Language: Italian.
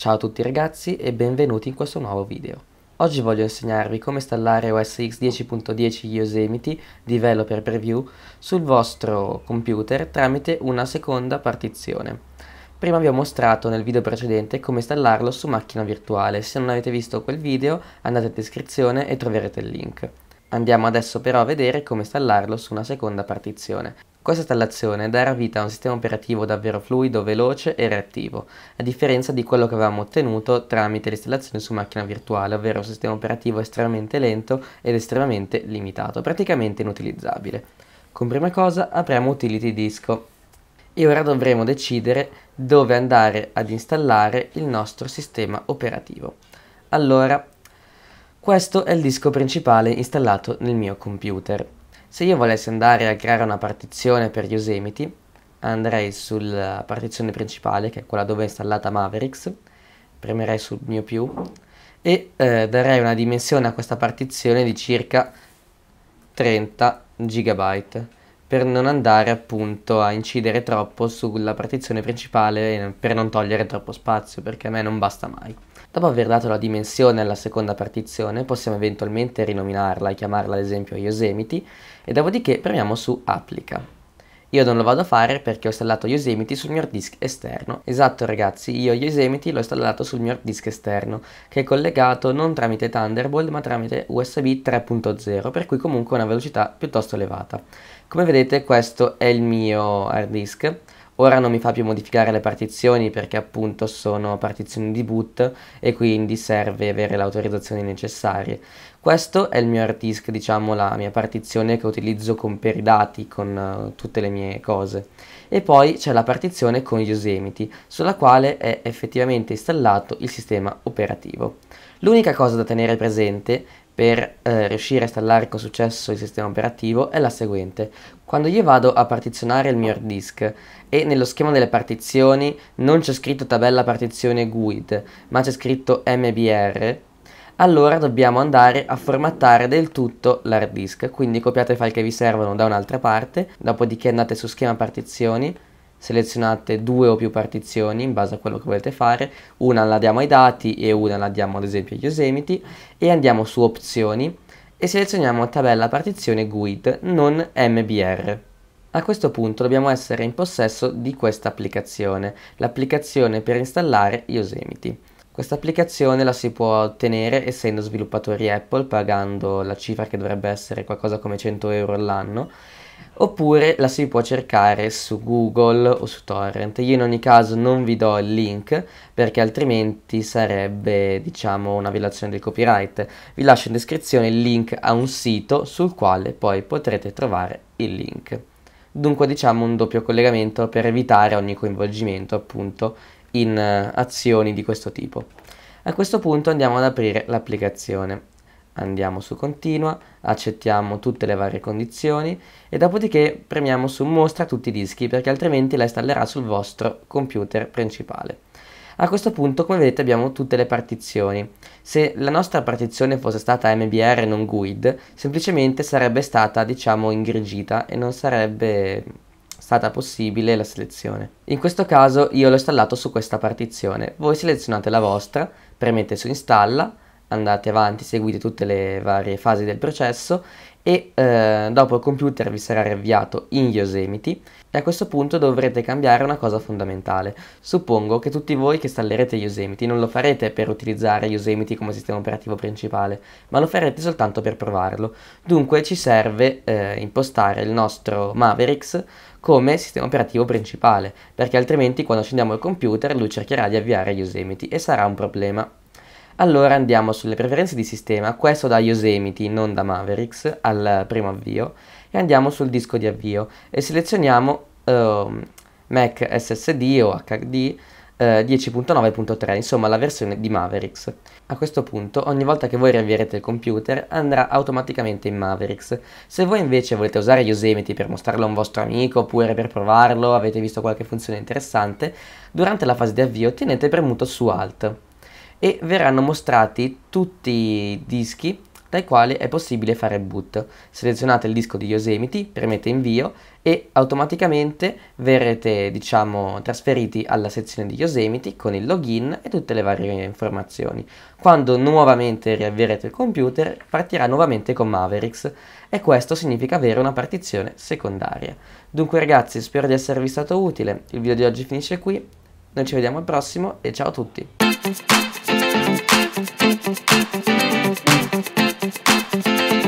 Ciao a tutti ragazzi e benvenuti in questo nuovo video. Oggi voglio insegnarvi come installare OS X 10.10 Yosemite Developer Preview sul vostro computer tramite una seconda partizione. Prima vi ho mostrato nel video precedente come installarlo su macchina virtuale, se non avete visto quel video andate in descrizione e troverete il link. Andiamo adesso però a vedere come installarlo su una seconda partizione. Questa installazione darà vita a un sistema operativo davvero fluido, veloce e reattivo, a differenza di quello che avevamo ottenuto tramite l'installazione su macchina virtuale, ovvero un sistema operativo estremamente lento ed estremamente limitato, praticamente inutilizzabile. Come prima cosa apriamo Utility Disco e ora dovremo decidere dove andare ad installare il nostro sistema operativo. Allora questo è il disco principale installato nel mio computer. Se io volessi andare a creare una partizione per Yosemite, andrei sulla partizione principale, che è quella dove è installata Mavericks, premerei sul mio più e eh, darei una dimensione a questa partizione di circa 30 GB per non andare appunto a incidere troppo sulla partizione principale per non togliere troppo spazio perché a me non basta mai. Dopo aver dato la dimensione alla seconda partizione, possiamo eventualmente rinominarla e chiamarla ad esempio Yosemite, e dopodiché premiamo su Applica. Io non lo vado a fare perché ho installato Yosemite sul mio disk esterno. Esatto ragazzi, io Yosemite l'ho installato sul mio disk esterno, che è collegato non tramite Thunderbolt ma tramite USB 3.0, per cui comunque ha una velocità piuttosto elevata. Come vedete questo è il mio hard disk, Ora non mi fa più modificare le partizioni perché appunto sono partizioni di boot e quindi serve avere le autorizzazioni necessarie. Questo è il mio hard disk, diciamo la mia partizione che utilizzo con per i dati, con uh, tutte le mie cose. E poi c'è la partizione con Yosemite, sulla quale è effettivamente installato il sistema operativo. L'unica cosa da tenere presente per eh, riuscire a installare con successo il sistema operativo è la seguente. Quando io vado a partizionare il mio hard disk e nello schema delle partizioni non c'è scritto tabella partizione GUID ma c'è scritto MBR, allora dobbiamo andare a formattare del tutto l'hard disk, quindi copiate i file che vi servono da un'altra parte, dopodiché andate su schema partizioni, selezionate due o più partizioni in base a quello che volete fare, una la diamo ai dati e una la diamo ad esempio a Yosemite e andiamo su opzioni e selezioniamo tabella partizione GUID non MBR. A questo punto dobbiamo essere in possesso di questa applicazione, l'applicazione per installare Yosemite. Questa applicazione la si può ottenere essendo sviluppatori Apple pagando la cifra che dovrebbe essere qualcosa come 100 euro all'anno oppure la si può cercare su Google o su Torrent. Io in ogni caso non vi do il link perché altrimenti sarebbe diciamo una violazione del copyright. Vi lascio in descrizione il link a un sito sul quale poi potrete trovare il link. Dunque diciamo un doppio collegamento per evitare ogni coinvolgimento appunto in eh, azioni di questo tipo. A questo punto andiamo ad aprire l'applicazione. Andiamo su continua, accettiamo tutte le varie condizioni e dopodiché premiamo su mostra tutti i dischi perché altrimenti la installerà sul vostro computer principale. A questo punto come vedete abbiamo tutte le partizioni. Se la nostra partizione fosse stata MBR non GUID semplicemente sarebbe stata diciamo ingrigita e non sarebbe stata possibile la selezione. In questo caso io l'ho installato su questa partizione, voi selezionate la vostra, premete su installa, andate avanti, seguite tutte le varie fasi del processo e eh, dopo il computer vi sarà riavviato in Yosemite e a questo punto dovrete cambiare una cosa fondamentale. Suppongo che tutti voi che installerete Yosemite non lo farete per utilizzare Yosemite come sistema operativo principale, ma lo farete soltanto per provarlo. Dunque ci serve eh, impostare il nostro Mavericks come sistema operativo principale, perché altrimenti quando accendiamo il computer lui cercherà di avviare Yosemite e sarà un problema. Allora andiamo sulle preferenze di sistema, questo da Yosemite, non da Mavericks, al primo avvio, e andiamo sul disco di avvio e selezioniamo uh, Mac SSD o HD 10.9.3, eh, insomma la versione di Mavericks. A questo punto, ogni volta che voi riavvierete il computer, andrà automaticamente in Mavericks. Se voi invece volete usare Yosemite per mostrarlo a un vostro amico, oppure per provarlo, avete visto qualche funzione interessante, durante la fase di avvio tenete premuto su Alt e verranno mostrati tutti i dischi dal quali è possibile fare boot. Selezionate il disco di Yosemite, premete invio e automaticamente verrete diciamo, trasferiti alla sezione di Yosemite con il login e tutte le varie informazioni. Quando nuovamente riavvierete il computer partirà nuovamente con Mavericks e questo significa avere una partizione secondaria. Dunque ragazzi spero di esservi stato utile, il video di oggi finisce qui, noi ci vediamo al prossimo e ciao a tutti! Thank you.